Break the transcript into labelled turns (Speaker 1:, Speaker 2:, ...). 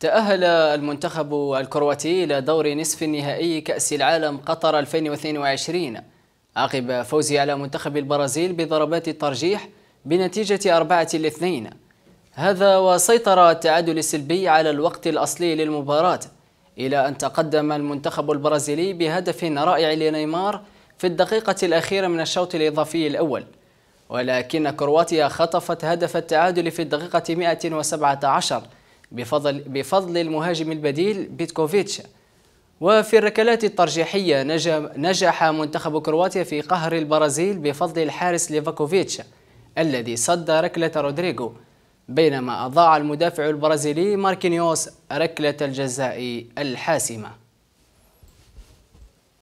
Speaker 1: تأهل المنتخب الكرواتي إلى دور نصف النهائي كأس العالم قطر 2022 عقب فوزه على منتخب البرازيل بضربات الترجيح بنتيجة أربعة الاثنين هذا وسيطر التعادل السلبي على الوقت الأصلي للمباراة إلى أن تقدم المنتخب البرازيلي بهدف رائع لنيمار في الدقيقة الأخيرة من الشوط الإضافي الأول ولكن كرواتيا خطفت هدف التعادل في الدقيقة 117 بفضل, بفضل المهاجم البديل بيتكوفيتش وفي الركلات الترجيحية نجح منتخب كرواتيا في قهر البرازيل بفضل الحارس ليفاكوفيتش الذي صد ركلة رودريغو بينما أضاع المدافع البرازيلي ماركينيوس ركلة الجزاء الحاسمة